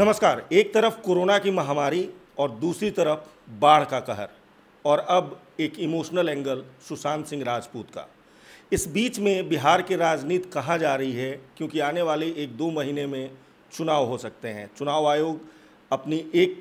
नमस्कार एक तरफ कोरोना की महामारी और दूसरी तरफ बाढ़ का कहर और अब एक इमोशनल एंगल सुशांत सिंह राजपूत का इस बीच में बिहार की राजनीति कहाँ जा रही है क्योंकि आने वाले एक दो महीने में चुनाव हो सकते हैं चुनाव आयोग अपनी एक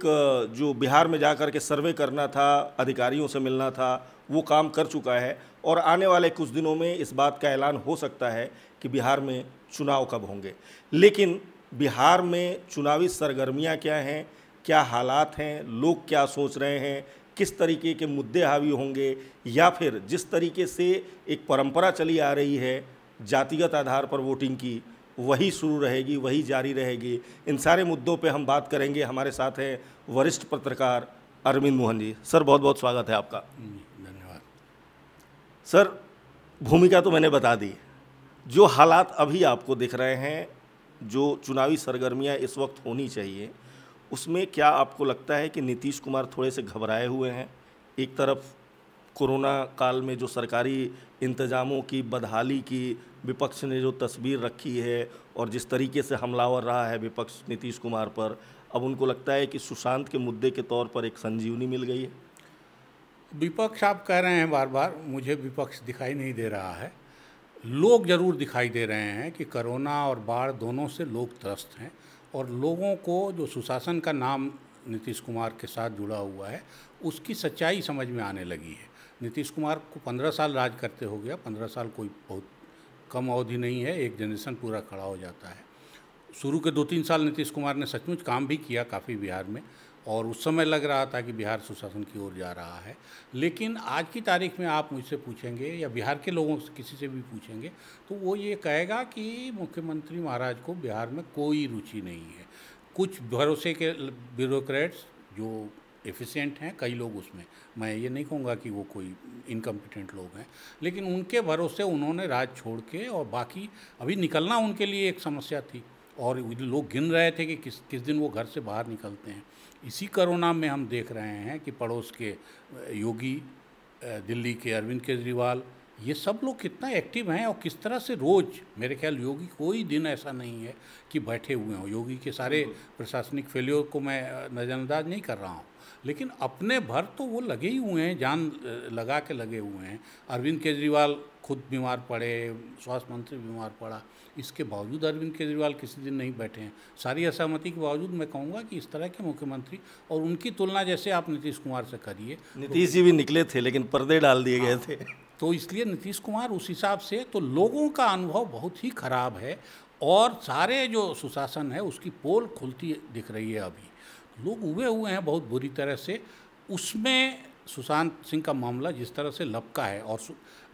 जो बिहार में जा कर के सर्वे करना था अधिकारियों से मिलना था वो काम कर चुका है और आने वाले कुछ दिनों में इस बात का ऐलान हो सकता है कि बिहार में चुनाव कब होंगे लेकिन बिहार में चुनावी सरगर्मियां क्या हैं क्या हालात हैं लोग क्या सोच रहे हैं किस तरीके के मुद्दे हावी होंगे या फिर जिस तरीके से एक परंपरा चली आ रही है जातिगत आधार पर वोटिंग की वही शुरू रहेगी वही जारी रहेगी इन सारे मुद्दों पे हम बात करेंगे हमारे साथ हैं वरिष्ठ पत्रकार अरविंद मोहन जी सर बहुत बहुत स्वागत है आपका धन्यवाद सर भूमिका तो मैंने बता दी जो हालात अभी आपको दिख रहे हैं जो चुनावी सरगर्मियाँ इस वक्त होनी चाहिए उसमें क्या आपको लगता है कि नीतीश कुमार थोड़े से घबराए हुए हैं एक तरफ कोरोना काल में जो सरकारी इंतजामों की बदहाली की विपक्ष ने जो तस्वीर रखी है और जिस तरीके से हमलावर रहा है विपक्ष नीतीश कुमार पर अब उनको लगता है कि सुशांत के मुद्दे के तौर पर एक संजीवनी मिल गई है विपक्ष आप कह रहे हैं बार बार मुझे विपक्ष दिखाई नहीं दे रहा है लोग ज़रूर दिखाई दे रहे हैं कि करोना और बाढ़ दोनों से लोग त्रस्त हैं और लोगों को जो सुशासन का नाम नीतीश कुमार के साथ जुड़ा हुआ है उसकी सच्चाई समझ में आने लगी है नीतीश कुमार को पंद्रह साल राज करते हो गया पंद्रह साल कोई बहुत कम अवधि नहीं है एक जनरेशन पूरा खड़ा हो जाता है शुरू के दो तीन साल नीतीश कुमार ने सचमुच काम भी किया काफ़ी बिहार में और उस समय लग रहा था कि बिहार सुशासन की ओर जा रहा है लेकिन आज की तारीख में आप मुझसे पूछेंगे या बिहार के लोगों से किसी से भी पूछेंगे तो वो ये कहेगा कि मुख्यमंत्री महाराज को बिहार में कोई रुचि नहीं है कुछ भरोसे के ब्यूरोक्रेट्स जो एफिशिएंट हैं कई लोग उसमें मैं ये नहीं कहूँगा कि वो कोई इनकम्पिटेंट लोग हैं लेकिन उनके भरोसे उन्होंने राज छोड़ के और बाकी अभी निकलना उनके लिए एक समस्या थी और लोग गिन रहे थे कि किस किस दिन वो घर से बाहर निकलते हैं इसी करोना में हम देख रहे हैं कि पड़ोस के योगी दिल्ली के अरविंद केजरीवाल ये सब लोग कितना एक्टिव हैं और किस तरह से रोज़ मेरे ख्याल योगी कोई दिन ऐसा नहीं है कि बैठे हुए हों योगी के सारे प्रशासनिक फेलियर को मैं नज़रअंदाज नहीं कर रहा हूँ लेकिन अपने भर तो वो लगे ही हुए हैं जान लगा के लगे हुए हैं अरविंद केजरीवाल खुद बीमार पड़े स्वास्थ्य मंत्री बीमार पड़ा इसके बावजूद अरविंद केजरीवाल किसी दिन नहीं बैठे हैं सारी असहमति के बावजूद मैं कहूँगा कि इस तरह के मुख्यमंत्री और उनकी तुलना जैसे आप नीतीश कुमार से करिए नीतीश जी भी निकले थे लेकिन पर्दे डाल दिए गए हाँ। थे तो इसलिए नीतीश कुमार उस हिसाब से तो लोगों का अनुभव बहुत ही खराब है और सारे जो सुशासन है उसकी पोल खुलती दिख रही है अभी लोग उबे हुए हैं बहुत बुरी तरह से उसमें सुशांत सिंह का मामला जिस तरह से लपका है और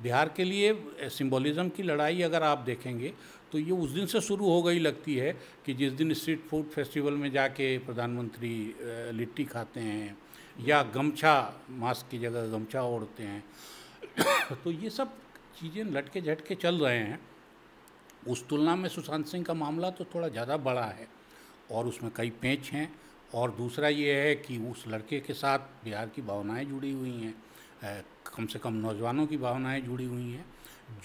बिहार के लिए सिंबोलिज्म की लड़ाई अगर आप देखेंगे तो ये उस दिन से शुरू हो गई लगती है कि जिस दिन स्ट्रीट फूड फेस्टिवल में जाके प्रधानमंत्री लिट्टी खाते हैं या गमछा मास्क की जगह गमछा ओढ़ते हैं तो ये सब चीज़ें लटके झटके चल रहे हैं उस तुलना में सुशांत सिंह का मामला तो थोड़ा ज़्यादा बड़ा है और उसमें कई पेंच हैं और दूसरा ये है कि उस लड़के के साथ बिहार की भावनाएं जुड़ी हुई हैं कम से कम नौजवानों की भावनाएं जुड़ी हुई हैं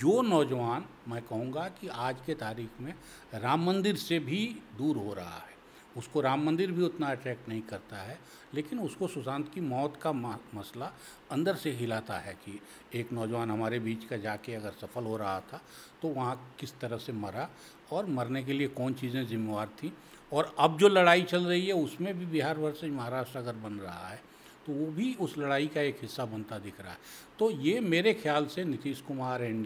जो नौजवान मैं कहूँगा कि आज के तारीख में राम मंदिर से भी दूर हो रहा है उसको राम मंदिर भी उतना अट्रैक्ट नहीं करता है लेकिन उसको सुशांत की मौत का मसला अंदर से हिलाता है कि एक नौजवान हमारे बीच का जाके अगर सफल हो रहा था तो वहाँ किस तरह से मरा और मरने के लिए कौन चीज़ें जिम्मेवार थी और अब जो लड़ाई चल रही है उसमें भी बिहार वर्सेज महाराष्ट्र अगर बन रहा है तो वो भी उस लड़ाई का एक हिस्सा बनता दिख रहा है तो ये मेरे ख्याल से नीतीश कुमार एन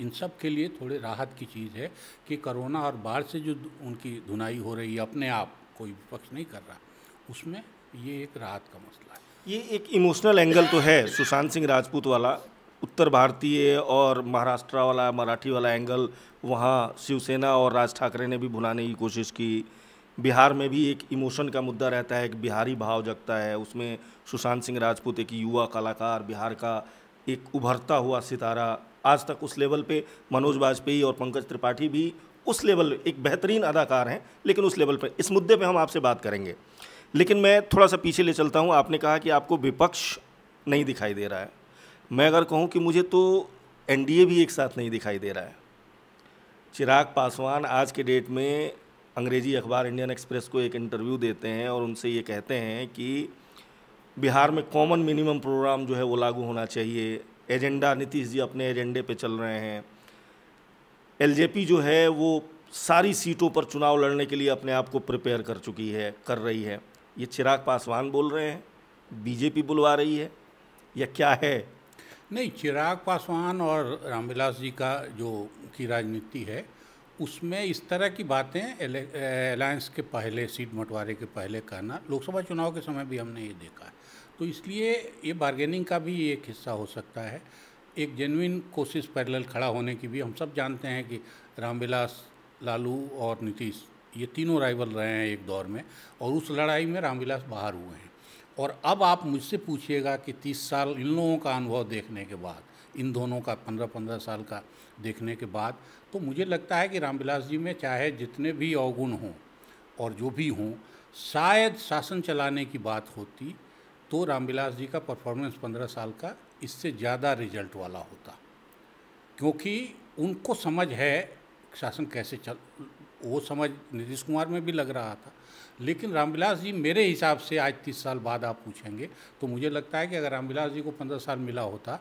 इन सब के लिए थोड़े राहत की चीज़ है कि कोरोना और बाढ़ से जो उनकी धुनाई हो रही है अपने आप कोई विपक्ष नहीं कर रहा उसमें ये एक राहत का मसला है ये एक इमोशनल एंगल तो है सुशांत सिंह राजपूत वाला उत्तर भारतीय और महाराष्ट्र वाला मराठी वाला एंगल वहाँ शिवसेना और राज ठाकरे ने भी भुलाने की कोशिश की बिहार में भी एक इमोशन का मुद्दा रहता है एक बिहारी भाव जगता है उसमें सुशांत सिंह राजपूत एक युवा कलाकार बिहार का एक उभरता हुआ सितारा आज तक उस लेवल पे मनोज वाजपेयी और पंकज त्रिपाठी भी उस लेवल एक बेहतरीन अदाकार हैं लेकिन उस लेवल पर इस मुद्दे पर हम आपसे बात करेंगे लेकिन मैं थोड़ा सा पीछे ले चलता हूँ आपने कहा कि आपको विपक्ष नहीं दिखाई दे रहा है मैं अगर कहूँ कि मुझे तो एन भी एक साथ नहीं दिखाई दे रहा है चिराग पासवान आज के डेट में अंग्रेजी अखबार इंडियन एक्सप्रेस को एक इंटरव्यू देते हैं और उनसे ये कहते हैं कि बिहार में कॉमन मिनिमम प्रोग्राम जो है वो लागू होना चाहिए एजेंडा नीतीश जी अपने एजेंडे पे चल रहे हैं एलजेपी जो है वो सारी सीटों पर चुनाव लड़ने के लिए अपने आप को प्रिपेयर कर चुकी है कर रही है ये चिराग पासवान बोल रहे हैं बीजेपी बुलवा रही है या क्या है नहीं चिराग पासवान और रामविलास जी का जो की राजनीति है उसमें इस तरह की बातें अलायंस के पहले सीट बंटवारे के पहले कहना लोकसभा चुनाव के समय भी हमने ये देखा है तो इसलिए ये बार्गेनिंग का भी एक हिस्सा हो सकता है एक जेनविन कोशिश पैरेलल खड़ा होने की भी हम सब जानते हैं कि रामविलास लालू और नीतीश ये तीनों राइवल रहे हैं एक दौर में और उस लड़ाई में रामविलास बाहर हुए हैं और अब आप मुझसे पूछिएगा कि तीस साल इन लोगों का अनुभव देखने के बाद इन दोनों का पंद्रह पंद्रह साल का देखने के बाद तो मुझे लगता है कि रामविलास जी में चाहे जितने भी अवगुण हों और जो भी हों शायद शासन चलाने की बात होती तो रामविलास जी का परफॉर्मेंस पंद्रह साल का इससे ज़्यादा रिजल्ट वाला होता क्योंकि उनको समझ है शासन कैसे चल वो समझ नीतीश कुमार में भी लग रहा था लेकिन रामविलास जी मेरे हिसाब से आज तीस साल बाद आप पूछेंगे तो मुझे लगता है कि अगर रामविलास जी को पंद्रह साल मिला होता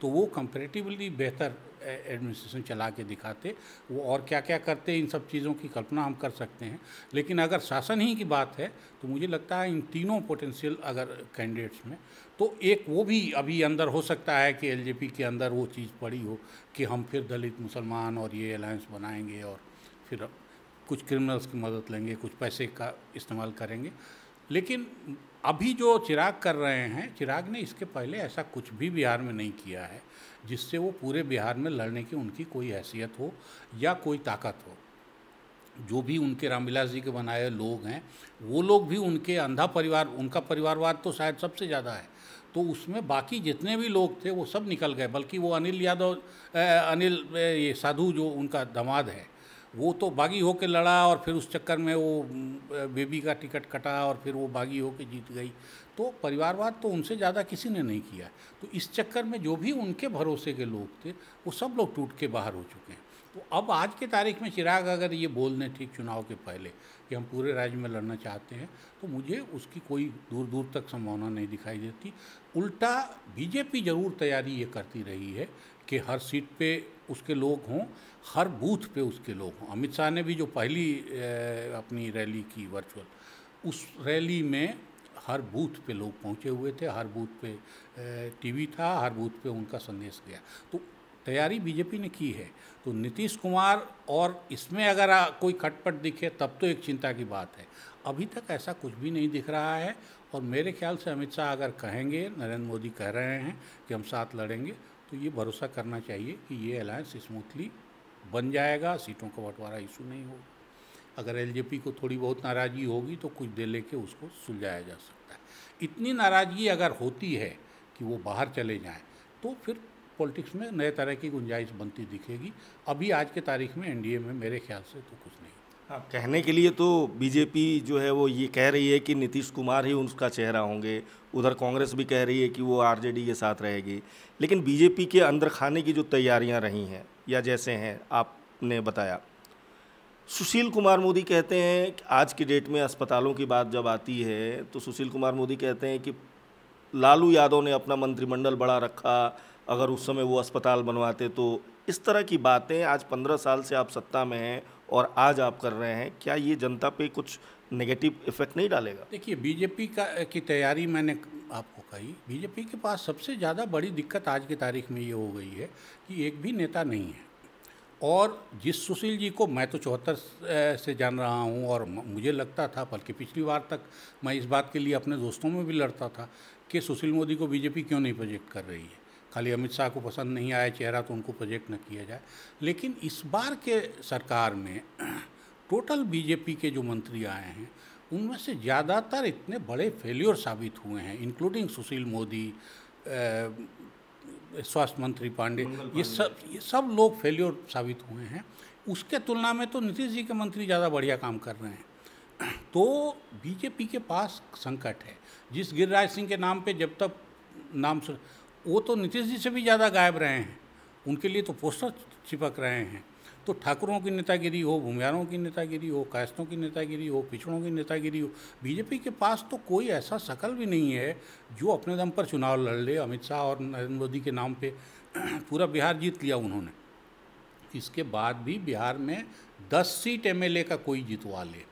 तो वो कंपेरेटिवली बेहतर एडमिनिस्ट्रेशन चला के दिखाते वो और क्या क्या करते इन सब चीज़ों की कल्पना हम कर सकते हैं लेकिन अगर शासन ही की बात है तो मुझे लगता है इन तीनों पोटेंशियल अगर कैंडिडेट्स में तो एक वो भी अभी अंदर हो सकता है कि एल के अंदर वो चीज़ पड़ी हो कि हम फिर दलित मुसलमान और ये अलायंस बनाएंगे और फिर कुछ क्रिमिनल्स की मदद लेंगे कुछ पैसे का इस्तेमाल करेंगे लेकिन अभी जो चिराग कर रहे हैं चिराग ने इसके पहले ऐसा कुछ भी बिहार में नहीं किया है जिससे वो पूरे बिहार में लड़ने की उनकी कोई हैसियत हो या कोई ताकत हो जो भी उनके रामविलास जी के बनाए लोग हैं वो लोग भी उनके अंधा परिवार उनका परिवारवाद तो शायद सबसे ज़्यादा है तो उसमें बाकी जितने भी लोग थे वो सब निकल गए बल्कि वो अनिल यादव अनिल ये साधु जो उनका दमाद है वो तो बागी होके लड़ा और फिर उस चक्कर में वो बेबी का टिकट कटा और फिर वो बागी होके जीत गई तो परिवारवाद तो उनसे ज़्यादा किसी ने नहीं किया तो इस चक्कर में जो भी उनके भरोसे के लोग थे वो सब लोग टूट के बाहर हो चुके हैं तो अब आज के तारीख में चिराग अगर ये बोल दें ठीक चुनाव के पहले कि हम पूरे राज्य में लड़ना चाहते हैं तो मुझे उसकी कोई दूर दूर तक संभावना नहीं दिखाई देती उल्टा बीजेपी ज़रूर तैयारी ये करती रही है कि हर सीट पे उसके लोग हों हर बूथ पे उसके लोग हों अमित शाह ने भी जो पहली अपनी रैली की वर्चुअल उस रैली में हर बूथ पे लोग पहुंचे हुए थे हर बूथ पे टीवी था हर बूथ पे उनका संदेश गया तो तैयारी बीजेपी ने की है तो नीतीश कुमार और इसमें अगर कोई खटपट दिखे तब तो एक चिंता की बात है अभी तक ऐसा कुछ भी नहीं दिख रहा है और मेरे ख्याल से अमित शाह अगर कहेंगे नरेंद्र मोदी कह रहे हैं कि हम साथ लड़ेंगे तो ये भरोसा करना चाहिए कि ये अलायंस स्मूथली बन जाएगा सीटों का बंटवारा इशू नहीं होगा अगर एलजेपी को थोड़ी बहुत नाराज़गी होगी तो कुछ दे लेके उसको सुलझाया जा सकता है इतनी नाराज़गी अगर होती है कि वो बाहर चले जाएं तो फिर पॉलिटिक्स में नए तरह की गुंजाइश बनती दिखेगी अभी आज के तारीख में एनडीए में मेरे ख्याल से तो कुछ नहीं हाँ, कहने के लिए तो बीजेपी जो है वो ये कह रही है कि नीतीश कुमार ही उनका चेहरा होंगे उधर कांग्रेस भी कह रही है कि वो आरजेडी के साथ रहेगी लेकिन बीजेपी के अंदर खाने की जो तैयारियां रही हैं या जैसे हैं आपने बताया सुशील कुमार मोदी कहते हैं कि आज की डेट में अस्पतालों की बात जब आती है तो सुशील कुमार मोदी कहते हैं कि लालू यादव ने अपना मंत्रिमंडल बड़ा रखा अगर उस समय वो अस्पताल बनवाते तो इस तरह की बातें आज पंद्रह साल से आप सत्ता में हैं और आज आप कर रहे हैं क्या ये जनता पे कुछ नेगेटिव इफेक्ट नहीं डालेगा देखिए बीजेपी का की तैयारी मैंने आपको कही बीजेपी के पास सबसे ज़्यादा बड़ी दिक्कत आज की तारीख में ये हो गई है कि एक भी नेता नहीं है और जिस सुशील जी को मैं तो चौहत्तर से जान रहा हूँ और मुझे लगता था बल्कि पिछली बार तक मैं इस बात के लिए अपने दोस्तों में भी लड़ता था कि सुशील मोदी को बीजेपी क्यों नहीं प्रोजेक्ट कर रही है खाली अमित शाह को पसंद नहीं आया चेहरा तो उनको प्रोजेक्ट न किया जाए लेकिन इस बार के सरकार में टोटल बीजेपी के जो मंत्री आए हैं उनमें से ज़्यादातर इतने बड़े फेल्योर साबित हुए हैं इंक्लूडिंग सुशील मोदी स्वास्थ्य मंत्री पांडे ये सब ये सब लोग फेल्योर साबित हुए हैं उसके तुलना में तो नीतीश जी के मंत्री ज़्यादा बढ़िया काम कर रहे हैं तो बीजेपी के पास संकट है जिस गिरिराज सिंह के नाम पे जब तक नाम वो तो नीतीश जी से भी ज़्यादा गायब रहे हैं उनके लिए तो पोस्टर चिपक रहे हैं तो ठाकुरों की नेतागिरी हो भूमियारों की नेतागिरी हो कायस्तों की नेतागिरी हो पिछड़ों की नेतागिरी हो बीजेपी के पास तो कोई ऐसा शकल भी नहीं है जो अपने दम पर चुनाव लड़ ले अमित शाह और नरेंद्र मोदी के नाम पे पूरा बिहार जीत लिया उन्होंने इसके बाद भी बिहार में दस सीट एम का कोई जितवा ले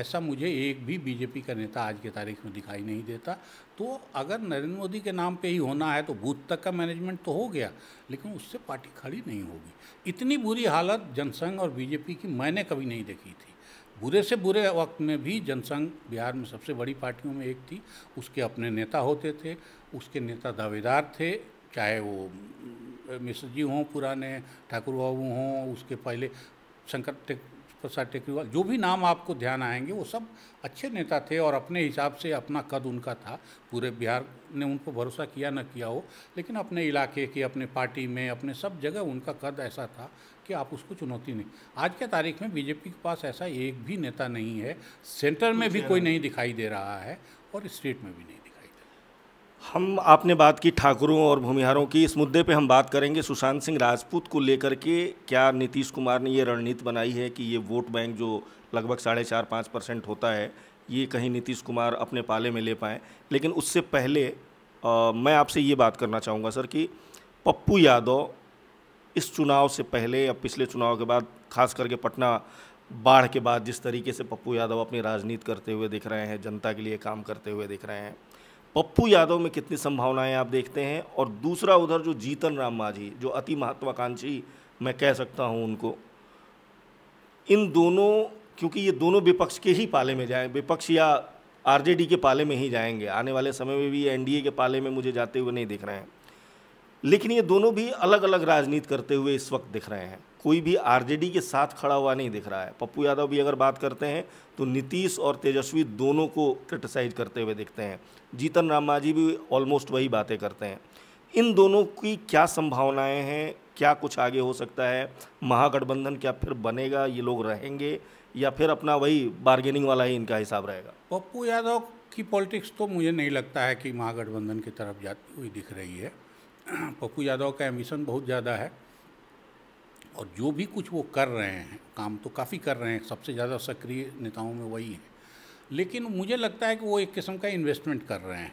ऐसा मुझे एक भी बीजेपी का नेता आज की तारीख में दिखाई नहीं देता तो अगर नरेंद्र मोदी के नाम पे ही होना है तो बूथ तक का मैनेजमेंट तो हो गया लेकिन उससे पार्टी खड़ी नहीं होगी इतनी बुरी हालत जनसंघ और बीजेपी की मैंने कभी नहीं देखी थी बुरे से बुरे वक्त में भी जनसंघ बिहार में सबसे बड़ी पार्टियों में एक थी उसके अपने नेता होते थे उसके नेता दावेदार थे चाहे वो मिश्र जी हों पुराने ठाकुर बाबू हों उसके पहले शंकर प्रसाद टेकरीवाल जो भी नाम आपको ध्यान आएंगे वो सब अच्छे नेता थे और अपने हिसाब से अपना कद उनका था पूरे बिहार ने उनको भरोसा किया न किया हो लेकिन अपने इलाके की अपने पार्टी में अपने सब जगह उनका कद ऐसा था कि आप उसको चुनौती नहीं आज के तारीख में बीजेपी के पास ऐसा एक भी नेता नहीं है सेंटर में भी कोई नहीं दिखाई दे रहा है और स्टेट में भी नहीं हम आपने बात की ठाकुरों और भूमिहारों की इस मुद्दे पे हम बात करेंगे सुशांत सिंह राजपूत को लेकर के क्या नीतीश कुमार ने ये रणनीति बनाई है कि ये वोट बैंक जो लगभग साढ़े चार पाँच परसेंट होता है ये कहीं नीतीश कुमार अपने पाले में ले पाएँ लेकिन उससे पहले आ, मैं आपसे ये बात करना चाहूँगा सर कि पप्पू यादव इस चुनाव से पहले या पिछले चुनाव के बाद खास करके पटना बाढ़ के बाद जिस तरीके से पप्पू यादव अपनी राजनीति करते हुए दिख रहे हैं जनता के लिए काम करते हुए दिख रहे हैं पप्पू यादव में कितनी संभावनाएं आप देखते हैं और दूसरा उधर जो जीतन राम मांझी जो अति महत्वाकांक्षी मैं कह सकता हूं उनको इन दोनों क्योंकि ये दोनों विपक्ष के ही पाले में जाएं विपक्ष या आरजेडी के पाले में ही जाएंगे आने वाले समय में भी एनडीए के पाले में मुझे जाते हुए नहीं दिख रहे हैं लेकिन ये दोनों भी अलग अलग राजनीति करते हुए इस वक्त दिख रहे हैं कोई भी आरजेडी के साथ खड़ा हुआ नहीं दिख रहा है पप्पू यादव भी अगर बात करते हैं तो नीतीश और तेजस्वी दोनों को क्रिटिसाइज करते हुए दिखते हैं जीतन राम मांझी भी ऑलमोस्ट वही बातें करते हैं इन दोनों की क्या संभावनाएं हैं क्या कुछ आगे हो सकता है महागठबंधन क्या फिर बनेगा ये लोग रहेंगे या फिर अपना वही बार्गेनिंग वाला ही इनका हिसाब रहेगा पप्पू यादव की पॉलिटिक्स तो मुझे नहीं लगता है कि महागठबंधन की तरफ जाती हुई दिख रही है पप्पू यादव का एम्बिशन बहुत ज़्यादा है और जो भी कुछ वो कर रहे हैं काम तो काफ़ी कर रहे हैं सबसे ज़्यादा सक्रिय नेताओं में वही है लेकिन मुझे लगता है कि वो एक किस्म का इन्वेस्टमेंट कर रहे हैं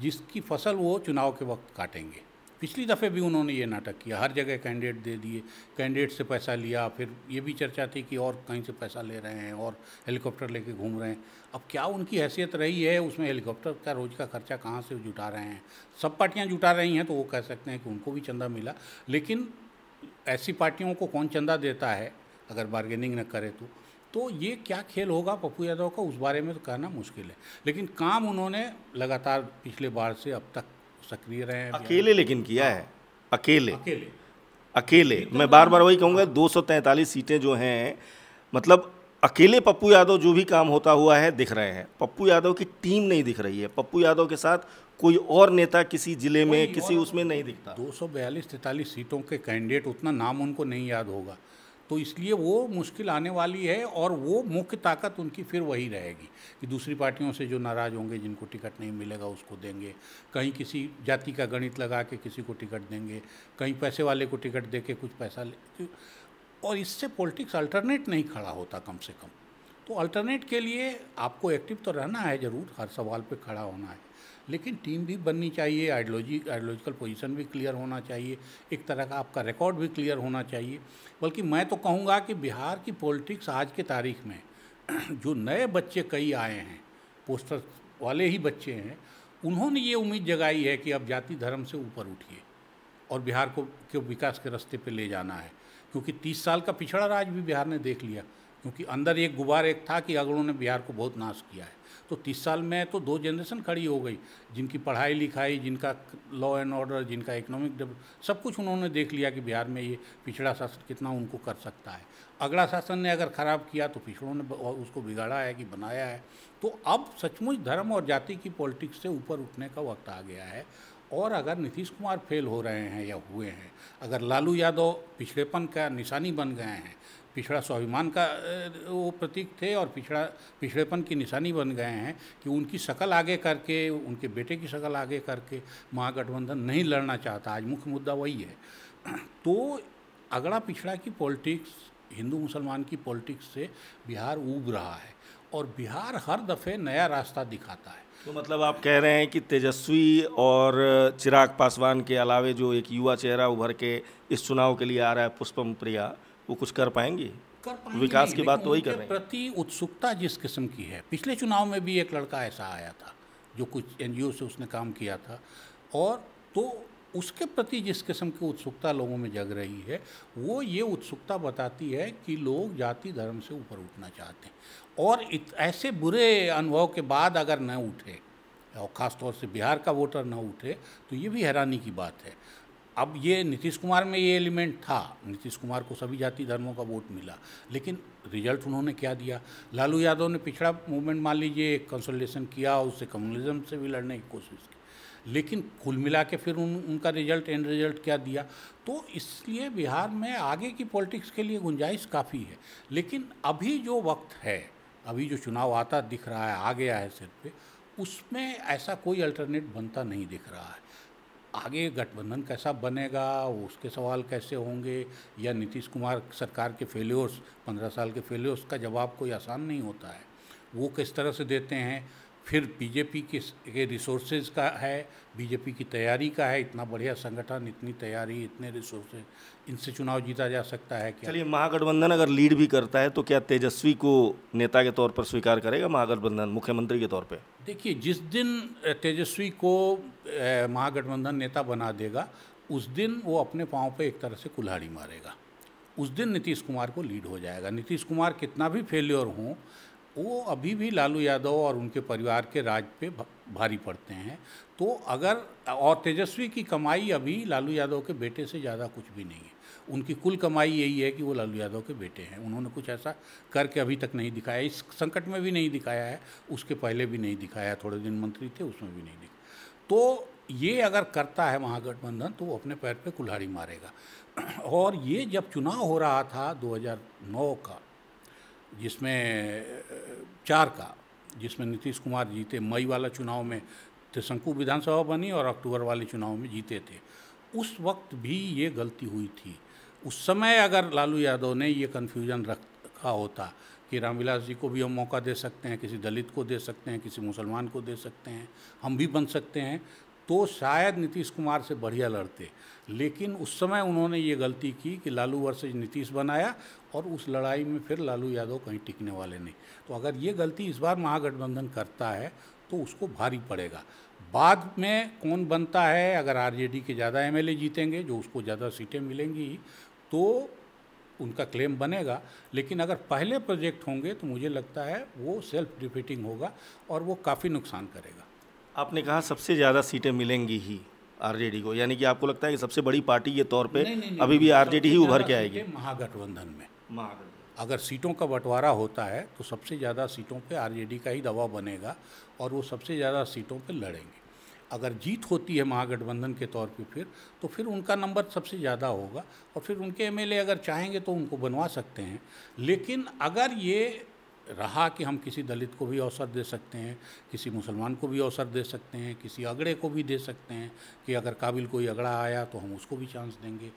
जिसकी फसल वो चुनाव के वक्त काटेंगे पिछली दफ़े भी उन्होंने ये नाटक किया हर जगह कैंडिडेट दे दिए कैंडिडेट से पैसा लिया फिर ये भी चर्चा थी कि और कहीं से पैसा ले रहे हैं और हेलीकॉप्टर लेके घूम रहे हैं अब क्या उनकी हैसियत रही है उसमें हेलीकॉप्टर का रोज का खर्चा कहाँ से जुटा रहे हैं सब पार्टियाँ जुटा रही हैं तो वो कह सकते हैं कि उनको भी चंदा मिला लेकिन ऐसी पार्टियों को कौन चंदा देता है अगर बार्गेनिंग न करे तो तो ये क्या खेल होगा पप्पू यादव का उस बारे में तो कहना मुश्किल है लेकिन काम उन्होंने लगातार पिछले बार से अब तक सक्रिय रहे हैं अकेले लेकिन किया है अकेले अकेले अकेले मैं बार बार तो वही कहूँगा हाँ। दो सीटें जो हैं मतलब अकेले पप्पू यादव जो भी काम होता हुआ है दिख रहे हैं पप्पू यादव की टीम नहीं दिख रही है पप्पू यादव के साथ कोई और नेता किसी जिले में किसी उसमें नहीं दिखता दो सौ बयालीस तैंतालीस सीटों के कैंडिडेट उतना नाम उनको नहीं याद होगा तो इसलिए वो मुश्किल आने वाली है और वो मुख्य ताकत उनकी फिर वही रहेगी कि दूसरी पार्टियों से जो नाराज़ होंगे जिनको टिकट नहीं मिलेगा उसको देंगे कहीं किसी जाति का गणित लगा के किसी को टिकट देंगे कहीं पैसे वाले को टिकट दे के कुछ पैसा ले तो, और इससे पॉलिटिक्स अल्टरनेट नहीं खड़ा होता कम से कम तो अल्टरनेट के लिए आपको एक्टिव तो रहना है ज़रूर हर सवाल पर खड़ा होना है लेकिन टीम भी बननी चाहिए आइडियोलॉजी आइडियोलॉजिकल पोजीशन भी क्लियर होना चाहिए एक तरह का आपका रिकॉर्ड भी क्लियर होना चाहिए बल्कि मैं तो कहूँगा कि बिहार की पॉलिटिक्स आज के तारीख में जो नए बच्चे कई आए हैं पोस्टर वाले ही बच्चे हैं उन्होंने ये उम्मीद जगाई है कि अब जाति धर्म से ऊपर उठिए और बिहार को के विकास के रास्ते पर ले जाना है क्योंकि तीस साल का पिछड़ा राज भी बिहार ने देख लिया क्योंकि अंदर एक गुबार एक था कि अगड़ों ने बिहार को बहुत नाश किया है तो तीस साल में तो दो जनरेशन खड़ी हो गई जिनकी पढ़ाई लिखाई जिनका लॉ एंड ऑर्डर जिनका इकोनॉमिक सब कुछ उन्होंने देख लिया कि बिहार में ये पिछड़ा शासन कितना उनको कर सकता है अगला शासन ने अगर ख़राब किया तो पिछड़ों ने उसको बिगाड़ा है कि बनाया है तो अब सचमुच धर्म और जाति की पॉलिटिक्स से ऊपर उठने का वक्त आ गया है और अगर नीतीश कुमार फेल हो रहे हैं या हुए हैं अगर लालू यादव पिछड़ेपन का निशानी बन गए हैं पिछड़ा स्वाभिमान का वो प्रतीक थे और पिछड़ा पिछड़ेपन की निशानी बन गए हैं कि उनकी शकल आगे करके उनके बेटे की शकल आगे करके महागठबंधन नहीं लड़ना चाहता आज मुख्य मुद्दा वही है तो अगड़ा पिछड़ा की पॉलिटिक्स हिंदू मुसलमान की पॉलिटिक्स से बिहार उग रहा है और बिहार हर दफ़े नया रास्ता दिखाता है तो मतलब आप कह रहे हैं कि तेजस्वी और चिराग पासवान के अलावे जो एक युवा चेहरा उभर के इस चुनाव के लिए आ रहा है पुष्पम प्रिया वो कुछ कर पाएंगे विकास की बात तो वही कर रहे हैं प्रति उत्सुकता जिस किस्म की है पिछले चुनाव में भी एक लड़का ऐसा आया था जो कुछ एन से उसने काम किया था और तो उसके प्रति जिस किस्म की उत्सुकता लोगों में जग रही है वो ये उत्सुकता बताती है कि लोग जाति धर्म से ऊपर उठना चाहते हैं और इत, ऐसे बुरे अनुभव के बाद अगर न उठे और ख़ासतौर से बिहार का वोटर न उठे तो ये भी हैरानी की बात है अब ये नीतीश कुमार में ये एलिमेंट था नीतीश कुमार को सभी जाति धर्मों का वोट मिला लेकिन रिजल्ट उन्होंने क्या दिया लालू यादव ने पिछड़ा मूवमेंट मान लीजिए कंसल्टेशन किया उससे कम्युनिज्म से भी लड़ने की कोशिश की लेकिन कुल मिला के फिर उन, उनका रिजल्ट एंड रिजल्ट क्या दिया तो इसलिए बिहार में आगे की पॉलिटिक्स के लिए गुंजाइश काफ़ी है लेकिन अभी जो वक्त है अभी जो चुनाव आता दिख रहा है आ गया है सिर पे उसमें ऐसा कोई अल्टरनेट बनता नहीं दिख रहा है आगे गठबंधन कैसा बनेगा उसके सवाल कैसे होंगे या नीतीश कुमार सरकार के फेलियोर्स पंद्रह साल के फेलियोर्स का जवाब कोई आसान नहीं होता है वो किस तरह से देते हैं फिर बीजेपी के, के रिसोर्सेज का है बीजेपी की तैयारी का है इतना बढ़िया संगठन इतनी तैयारी इतने रिसोर्सेज इनसे चुनाव जीता जा सकता है क्या चलिए महागठबंधन अगर लीड भी करता है तो क्या तेजस्वी को नेता के तौर पर स्वीकार करेगा महागठबंधन मुख्यमंत्री के तौर पे देखिए जिस दिन तेजस्वी को महागठबंधन नेता बना देगा उस दिन वो अपने पाँव पे एक तरह से कुल्हाड़ी मारेगा उस दिन नीतीश कुमार को लीड हो जाएगा नीतीश कुमार कितना भी फेल्योर हों वो अभी भी लालू यादव और उनके परिवार के राज पे भारी पड़ते हैं तो अगर और तेजस्वी की कमाई अभी लालू यादव के बेटे से ज़्यादा कुछ भी नहीं है उनकी कुल कमाई यही है कि वो लालू यादव के बेटे हैं उन्होंने कुछ ऐसा करके अभी तक नहीं दिखाया इस संकट में भी नहीं दिखाया है उसके पहले भी नहीं दिखाया थोड़े दिन मंत्री थे उसमें भी नहीं दिखा तो ये अगर करता है महागठबंधन तो वो अपने पैर पे कुल्हाड़ी मारेगा और ये जब चुनाव हो रहा था 2009 का जिसमें चार का जिसमें नीतीश कुमार जीते मई वाला चुनाव में त्रिशंकु विधानसभा बनी और अक्टूबर वाले चुनाव में जीते थे उस वक्त भी ये गलती हुई थी उस समय अगर लालू यादव ने ये कन्फ्यूजन रखा होता कि रामविलास जी को भी हम मौका दे सकते हैं किसी दलित को दे सकते हैं किसी मुसलमान को दे सकते हैं हम भी बन सकते हैं तो शायद नीतीश कुमार से बढ़िया लड़ते लेकिन उस समय उन्होंने ये गलती की कि लालू वर्सेज नीतीश बनाया और उस लड़ाई में फिर लालू यादव कहीं टिकने वाले नहीं तो अगर ये गलती इस बार महागठबंधन करता है तो उसको भारी पड़ेगा बाद में कौन बनता है अगर आरजेडी के ज़्यादा एमएलए जीतेंगे जो उसको ज़्यादा सीटें मिलेंगी तो उनका क्लेम बनेगा लेकिन अगर पहले प्रोजेक्ट होंगे तो मुझे लगता है वो सेल्फ डिफिटिंग होगा और वो काफ़ी नुकसान करेगा आपने कहा सबसे ज़्यादा सीटें मिलेंगी ही आरजेडी को यानी कि आपको लगता है कि सबसे बड़ी पार्टी के तौर पे नहीं, नहीं, नहीं, अभी भी आरजेडी ही उभर के आएगी महागठबंधन में महागठबंधन अगर सीटों का बंटवारा होता है तो सबसे ज़्यादा सीटों पे आरजेडी का ही दबाव बनेगा और वो सबसे ज़्यादा सीटों पे लड़ेंगे अगर जीत होती है महागठबंधन के तौर पे फिर तो फिर उनका नंबर सबसे ज़्यादा होगा और फिर उनके एम अगर चाहेंगे तो उनको बनवा सकते हैं लेकिन अगर ये रहा कि हम किसी दलित को भी अवसर दे सकते हैं किसी मुसलमान को भी अवसर दे सकते हैं किसी अगड़े को भी दे सकते हैं कि अगर काबिल कोई अगड़ा आया तो हम उसको भी चांस देंगे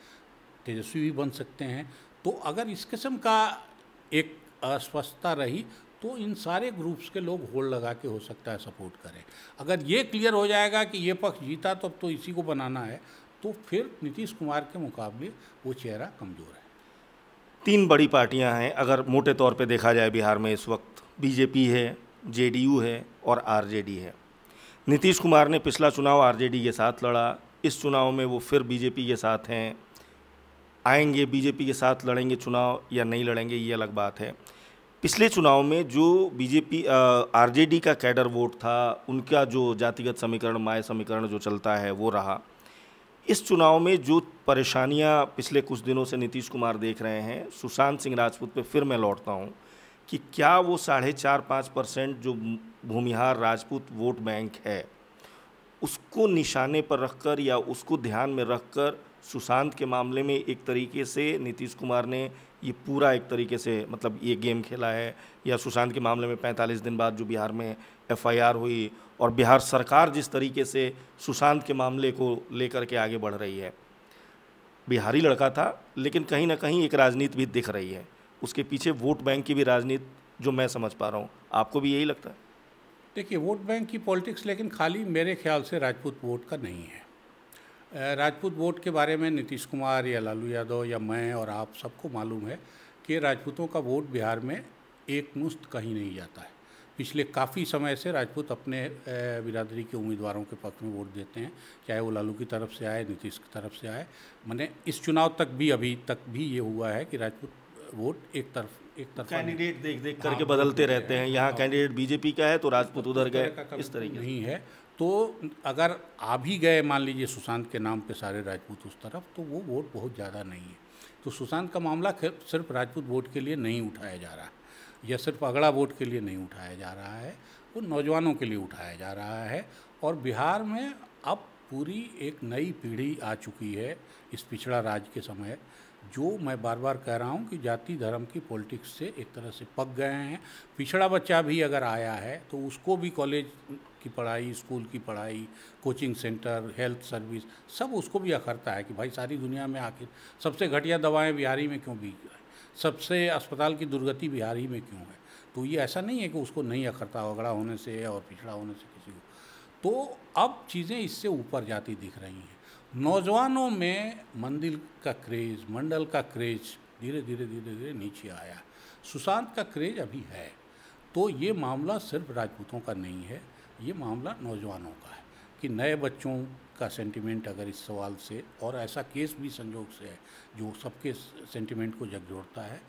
तेजस्वी भी बन सकते हैं तो अगर इस किस्म का एक अस्वस्थता रही तो इन सारे ग्रुप्स के लोग होल्ड लगा के हो सकता है सपोर्ट करें अगर ये क्लियर हो जाएगा कि ये पक्ष जीता तो अब तो इसी को बनाना है तो फिर नीतीश कुमार के मुकाबले वो चेहरा कमज़ोर है तीन बड़ी पार्टियां हैं अगर मोटे तौर पे देखा जाए बिहार में इस वक्त बीजेपी है जेडीयू है और आरजेडी है नीतीश कुमार ने पिछला चुनाव आरजेडी के साथ लड़ा इस चुनाव में वो फिर बीजेपी के साथ हैं आएंगे बीजेपी के साथ लड़ेंगे चुनाव या नहीं लड़ेंगे ये अलग बात है पिछले चुनाव में जो बीजेपी आरजेडी का कैडर वोट था उनका जो जातिगत समीकरण माय समीकरण जो चलता है वो रहा इस चुनाव में जो परेशानियां पिछले कुछ दिनों से नीतीश कुमार देख रहे हैं सुशांत सिंह राजपूत पे फिर मैं लौटता हूँ कि क्या वो साढ़े चार पाँच परसेंट जो भूमिहार राजपूत वोट बैंक है उसको निशाने पर रखकर या उसको ध्यान में रखकर सुशांत के मामले में एक तरीके से नीतीश कुमार ने ये पूरा एक तरीके से मतलब ये गेम खेला है या सुशांत के मामले में 45 दिन बाद जो बिहार में एफआईआर हुई और बिहार सरकार जिस तरीके से सुशांत के मामले को लेकर के आगे बढ़ रही है बिहारी लड़का था लेकिन कहीं ना कहीं एक राजनीति भी दिख रही है उसके पीछे वोट बैंक की भी राजनीति जो मैं समझ पा रहा हूँ आपको भी यही लगता है देखिए वोट बैंक की पॉलिटिक्स लेकिन खाली मेरे ख्याल से राजपूत वोट का नहीं है राजपूत वोट के बारे में नीतीश कुमार या लालू यादव या मैं और आप सबको मालूम है कि राजपूतों का वोट बिहार में एक मुश्त कहीं नहीं जाता है पिछले काफ़ी समय से राजपूत अपने बिरादरी के उम्मीदवारों के पक्ष में वोट देते हैं चाहे वो लालू की तरफ से आए नीतीश की तरफ से आए मैंने इस चुनाव तक भी अभी तक भी ये हुआ है कि राजपूत वोट एक तरफ एक तरफ कैंडिडेट देख देख हाँ, करके बदलते रहते हैं यहाँ कैंडिडेट हाँ। बीजेपी का है तो राजपूत उधर गए इस तरीके नहीं है तो अगर आ भी गए मान लीजिए सुशांत के नाम पे सारे राजपूत उस तरफ तो वो वोट बहुत ज़्यादा नहीं है तो सुशांत का मामला सिर्फ राजपूत वोट के लिए नहीं उठाया जा रहा या सिर्फ अगड़ा वोट के लिए नहीं उठाया जा रहा है वो नौजवानों के लिए उठाया जा रहा है और बिहार में अब पूरी एक नई पीढ़ी आ चुकी है इस पिछड़ा राज्य के समय जो मैं बार बार कह रहा हूँ कि जाति धर्म की पॉलिटिक्स से एक तरह से पक गए हैं पिछड़ा बच्चा भी अगर आया है तो उसको भी कॉलेज की पढ़ाई स्कूल की पढ़ाई कोचिंग सेंटर हेल्थ सर्विस सब उसको भी अखरता है कि भाई सारी दुनिया में आखिर सबसे घटिया दवाएं बिहारी में क्यों बीक है सबसे अस्पताल की दुर्गति बिहारी में क्यों है तो ये ऐसा नहीं है कि उसको नहीं अखरता अगड़ा होने से और पिछड़ा होने से किसी को तो अब चीज़ें इससे ऊपर जाती दिख रही हैं नौजवानों में मंदिर का क्रेज़ मंडल का क्रेज़ धीरे धीरे धीरे धीरे नीचे आया सुशांत का क्रेज अभी है तो ये मामला सिर्फ राजपूतों का नहीं है ये मामला नौजवानों का है कि नए बच्चों का सेंटिमेंट अगर इस सवाल से और ऐसा केस भी संजोग से है जो सबके सेंटिमेंट को जगजोड़ता है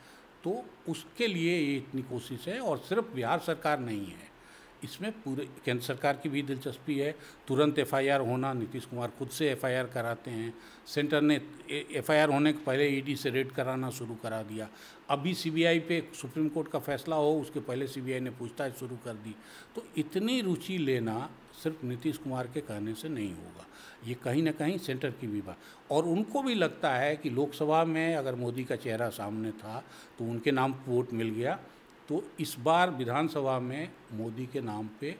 तो उसके लिए ये इतनी कोशिश है और सिर्फ बिहार सरकार नहीं है इसमें पूरे केंद्र सरकार की भी दिलचस्पी है तुरंत एफआईआर होना नीतीश कुमार खुद से एफआईआर कराते हैं सेंटर ने एफआईआर होने के पहले ईडी से रेड कराना शुरू करा दिया अभी सीबीआई पे सुप्रीम कोर्ट का फैसला हो उसके पहले सीबीआई ने पूछताछ शुरू कर दी तो इतनी रुचि लेना सिर्फ नीतीश कुमार के कहने से नहीं होगा ये कहीं ना कहीं सेंटर की भी बात और उनको भी लगता है कि लोकसभा में अगर मोदी का चेहरा सामने था तो उनके नाम वोट मिल गया तो इस बार विधानसभा में मोदी के नाम पे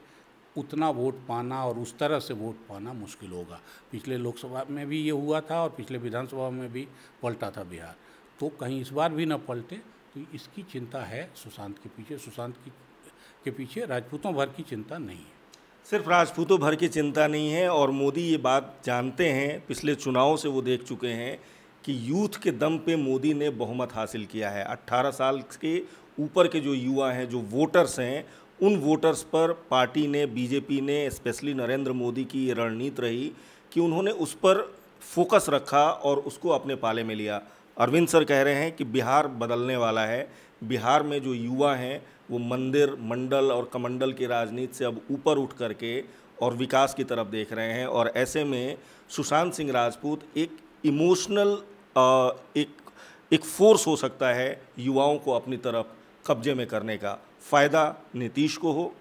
उतना वोट पाना और उस तरह से वोट पाना मुश्किल होगा पिछले लोकसभा में भी ये हुआ था और पिछले विधानसभा में भी पलटा था बिहार तो कहीं इस बार भी ना पलटे तो इसकी चिंता है सुशांत के पीछे सुशांत की के पीछे राजपूतों भर की चिंता नहीं है सिर्फ राजपूतों भर की चिंता नहीं है और मोदी ये बात जानते हैं पिछले चुनाव से वो देख चुके हैं कि यूथ के दम पे मोदी ने बहुमत हासिल किया है 18 साल के ऊपर के जो युवा हैं जो वोटर्स हैं उन वोटर्स पर पार्टी ने बीजेपी ने स्पेशली नरेंद्र मोदी की ये रणनीति रही कि उन्होंने उस पर फोकस रखा और उसको अपने पाले में लिया अरविंद सर कह रहे हैं कि बिहार बदलने वाला है बिहार में जो युवा हैं वो मंदिर मंडल और कमंडल की राजनीति से अब ऊपर उठ करके और विकास की तरफ देख रहे हैं और ऐसे में सुशांत सिंह राजपूत एक इमोशनल एक एक फोर्स हो सकता है युवाओं को अपनी तरफ कब्जे में करने का फ़ायदा नीतीश को हो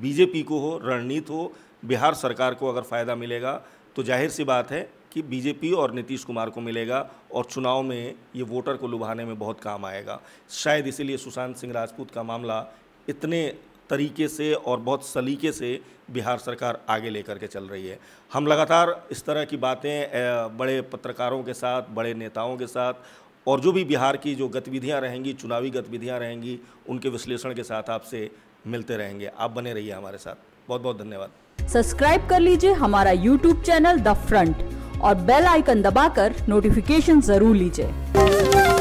बीजेपी को हो रणनीति हो बिहार सरकार को अगर फ़ायदा मिलेगा तो जाहिर सी बात है कि बीजेपी और नीतीश कुमार को मिलेगा और चुनाव में ये वोटर को लुभाने में बहुत काम आएगा शायद इसीलिए सुशांत सिंह राजपूत का मामला इतने तरीके से और बहुत सलीके से बिहार सरकार आगे लेकर के चल रही है हम लगातार इस तरह की बातें बड़े पत्रकारों के साथ बड़े नेताओं के साथ और जो भी बिहार की जो गतिविधियाँ रहेंगी चुनावी गतिविधियाँ रहेंगी उनके विश्लेषण के साथ आपसे मिलते रहेंगे आप बने रहिए हमारे साथ बहुत बहुत धन्यवाद सब्सक्राइब कर लीजिए हमारा यूट्यूब चैनल द फ्रंट और बेल आइकन दबाकर नोटिफिकेशन जरूर लीजिए